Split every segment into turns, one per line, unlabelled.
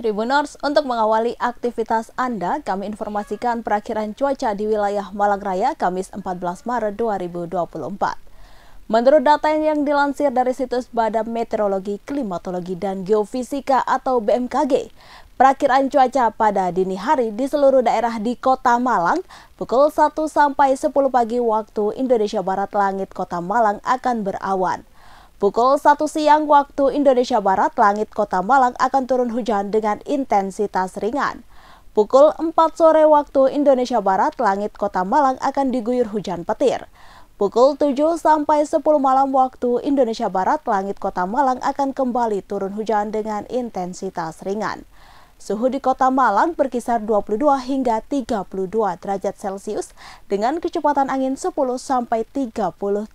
Tribuners, untuk mengawali aktivitas Anda, kami informasikan perakhiran cuaca di wilayah Malang Raya Kamis 14 Maret 2024. Menurut data yang dilansir dari situs Badan Meteorologi, Klimatologi, dan Geofisika atau BMKG, perakhiran cuaca pada dini hari di seluruh daerah di kota Malang pukul 1 sampai 10 pagi waktu Indonesia Barat langit kota Malang akan berawan. Pukul 1 siang waktu Indonesia Barat, langit kota Malang akan turun hujan dengan intensitas ringan. Pukul 4 sore waktu Indonesia Barat, langit kota Malang akan diguyur hujan petir. Pukul 7 sampai 10 malam waktu Indonesia Barat, langit kota Malang akan kembali turun hujan dengan intensitas ringan. Suhu di kota Malang berkisar 22 hingga 32 derajat Celcius dengan kecepatan angin 10 sampai 30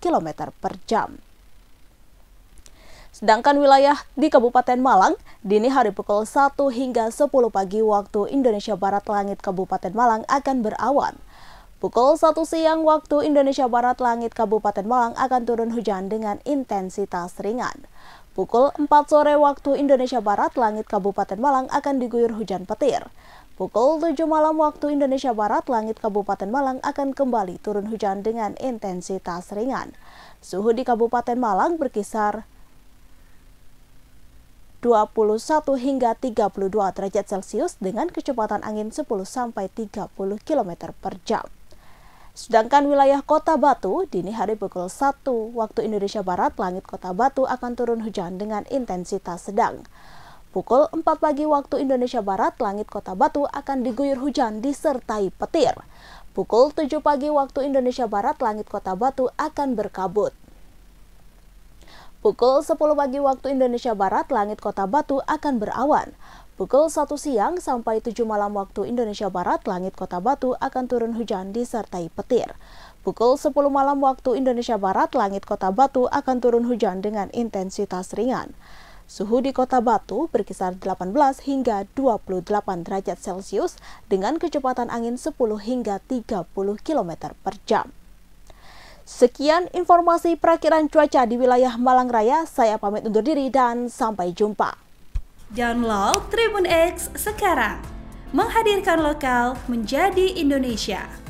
km per jam. Sedangkan wilayah di Kabupaten Malang, dini hari pukul 1 hingga 10 pagi waktu Indonesia Barat langit Kabupaten Malang akan berawan. Pukul 1 siang waktu Indonesia Barat langit Kabupaten Malang akan turun hujan dengan intensitas ringan. Pukul 4 sore waktu Indonesia Barat langit Kabupaten Malang akan diguyur hujan petir. Pukul 7 malam waktu Indonesia Barat, langit Kabupaten Malang akan kembali turun hujan dengan intensitas ringan. Suhu di Kabupaten Malang berkisar 21 hingga 32 derajat Celcius dengan kecepatan angin 10 sampai 30 km per jam. Sedangkan wilayah Kota Batu, dini hari pukul 1 waktu Indonesia Barat, langit Kota Batu akan turun hujan dengan intensitas sedang. Pukul 4 pagi waktu Indonesia Barat, langit Kota Batu akan diguyur hujan disertai petir. Pukul 7 pagi waktu Indonesia Barat, langit Kota Batu akan berkabut. Pukul 10 pagi waktu Indonesia Barat, langit kota Batu akan berawan. Pukul 1 siang sampai 7 malam waktu Indonesia Barat, langit kota Batu akan turun hujan disertai petir. Pukul 10 malam waktu Indonesia Barat, langit kota Batu akan turun hujan dengan intensitas ringan. Suhu di kota Batu berkisar 18 hingga 28 derajat Celcius dengan kecepatan angin 10 hingga 30 km per jam. Sekian informasi perakiran cuaca di wilayah Malang Raya. Saya pamit undur diri dan sampai jumpa. Download Tribun X sekarang. Menghadirkan lokal menjadi Indonesia.